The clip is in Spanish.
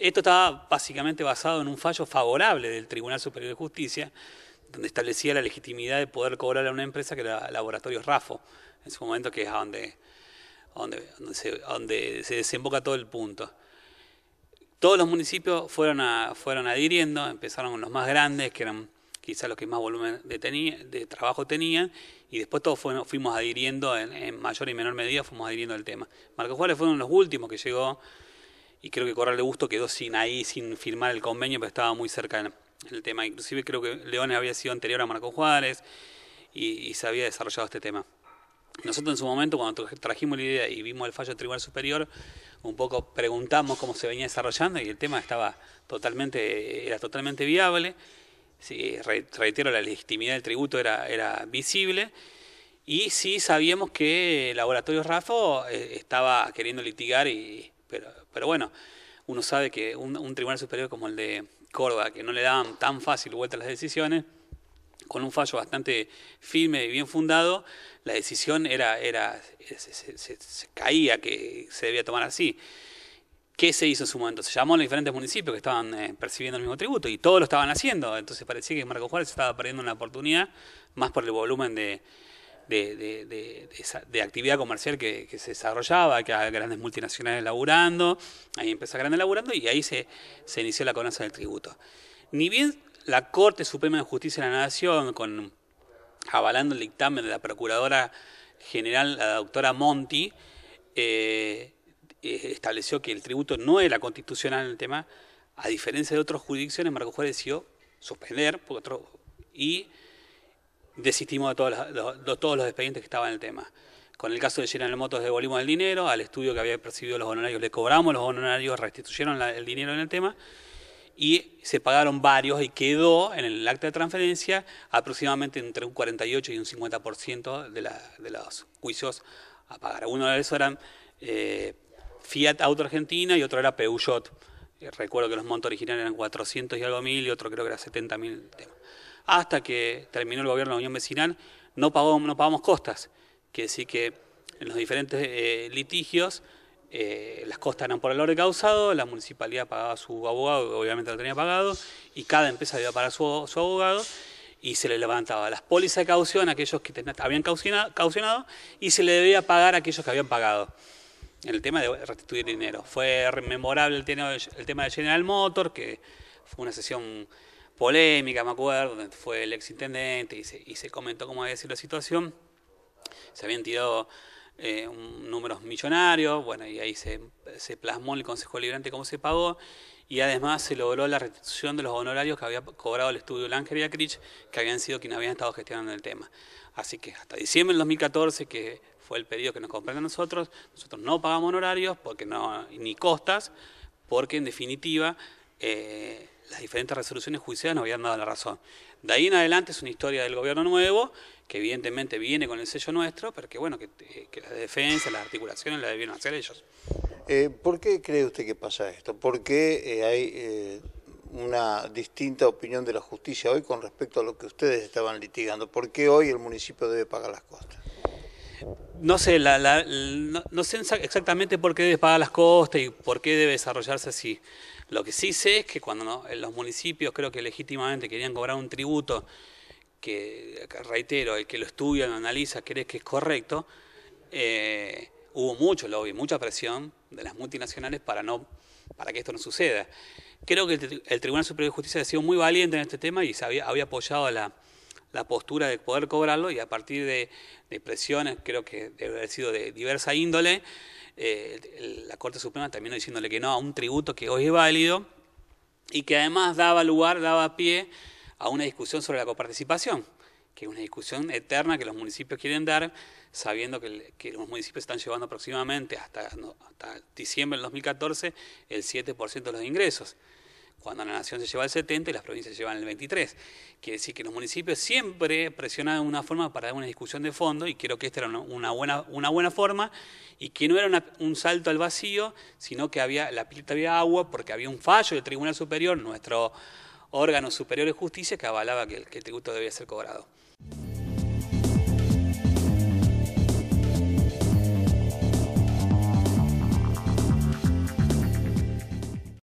Esto estaba básicamente basado en un fallo favorable del Tribunal Superior de Justicia, donde establecía la legitimidad de poder cobrar a una empresa que era Laboratorios Rafo, en su momento que es donde, donde, donde, se, desemboca todo el punto. Todos los municipios fueron, a, fueron adhiriendo, empezaron con los más grandes, que eran quizás los que más volumen de, trabajo tenían, y después todos fuimos adhiriendo, en, mayor y menor medida, fuimos adhiriendo al tema. Marco Juárez fue uno de los últimos que llegó y creo que Corral de Gusto quedó sin ahí, sin firmar el convenio, pero estaba muy cerca en el tema. Inclusive creo que Leones había sido anterior a Marco Juárez y, se había desarrollado este tema. Nosotros en su momento, cuando trajimos la idea y vimos el fallo del Tribunal Superior, un poco preguntamos cómo se venía desarrollando y el tema estaba totalmente, era totalmente viable. Sí, reitero, la legitimidad del tributo era, era visible. Y sí sabíamos que el laboratorio Rafo eh, estaba queriendo litigar y, pero, bueno, uno sabe que un, tribunal superior como el de Córdoba, que no le daban tan fácil vuelta a las decisiones, con un fallo bastante firme y bien fundado, la decisión era, era se, caía que se debía tomar así. ¿Qué se hizo en su momento? Se llamó a los diferentes municipios que estaban eh, percibiendo el mismo tributo y todos lo estaban haciendo. Entonces parecía que Marco Juárez estaba perdiendo una oportunidad más por el volumen de, de, actividad comercial que, se desarrollaba, que había grandes multinacionales laburando, hay empresas grandes laburando y ahí se, se inició la cobranza del tributo. Ni bien la Corte Suprema de Justicia de la Nación, con, avalando el dictamen de la Procuradora General, la doctora Monti, eh, eh, estableció que el tributo no era constitucional en el tema, a diferencia de otras jurisdicciones, Marco Juárez decidió suspender otro, y desistimos de todos los, todos los expedientes que estaban en el tema. Con el caso de General Motors devolvimos el dinero, al estudio que había percibido los honorarios le cobramos, los honorarios restituyeron el dinero en el tema y se pagaron varios y quedó en el acta de transferencia aproximadamente entre un 48 y un 50% de, los juicios a pagar. Uno de esos eran eh, Fiat Auto Argentina y otro era Peugeot. Eh, recuerdo que los montos originales eran 400 y algo mil y otro creo que era 70 mil hasta que terminó el gobierno de la Unión Vecinal, no, pagamos costas. Quiere decir que en los diferentes eh, litigios eh, las costas eran por el valor causado, la municipalidad pagaba a su abogado, obviamente lo tenía pagado, y cada empresa debía pagar su, su abogado, y se le levantaba las pólizas de caución a aquellos que habían caucionado, y se le debía pagar a aquellos que habían pagado. En el tema de restituir dinero. Fue memorable el tema, de, el tema de General Motor, que fue una sesión polémica, me acuerdo, fue el exintendente y se, y se comentó cómo había sido la situación. Se habían tirado eh, números millonarios, bueno, y ahí se, plasmó en el Consejo Liberante cómo se pagó, y además se logró la restitución de los honorarios que había cobrado el estudio Langer y Acrich, que habían sido quienes habían estado gestionando el tema. Así que hasta diciembre del 2014, que fue el pedido que nos comprende a nosotros, nosotros no pagamos honorarios porque no, ni costas, porque en definitiva eh, las diferentes resoluciones judiciales no habían dado la razón. De ahí en adelante es una historia del gobierno nuevo, que evidentemente viene con el sello nuestro, pero que bueno, que, la eh, las las articulaciones las debieron hacer ellos. Eh, ¿Por qué cree usted que pasa esto? ¿Por qué hay una distinta opinión de la justicia hoy con respecto a lo que ustedes estaban litigando? ¿Por qué hoy el municipio debe pagar las costas? No sé, no, exactamente por qué debe pagar las costas y por qué debe desarrollarse así. Lo que sí sé es que cuando los municipios creo que legítimamente querían cobrar un tributo, que reitero, el que lo estudia, lo analiza, cree que es correcto, eh, hubo mucho lobby, mucha presión de las multinacionales para, no, para que esto no suceda. Creo que el, Tribunal Superior de Justicia ha sido muy valiente en este tema y se había, había apoyado a la la postura de poder cobrarlo y a partir de, presiones, creo que debe haber sido de diversa índole, eh, la Corte Suprema terminó diciéndole que no a un tributo que hoy es válido y que además daba lugar, daba pie a una discusión sobre la coparticipación, que es una discusión eterna que los municipios quieren dar, sabiendo que, los municipios están llevando aproximadamente hasta, hasta diciembre del 2014 el 7% de los ingresos cuando la nación se lleva el 70 y las provincias se llevan el 23. Quiere decir que los municipios siempre presionaban una forma para dar una discusión de fondo y creo que esta era una buena, una buena forma y que no era un salto al vacío, sino que había la pileta había agua porque había un fallo del Tribunal Superior, nuestro órgano superior de justicia, que avalaba que el tributo debía ser cobrado.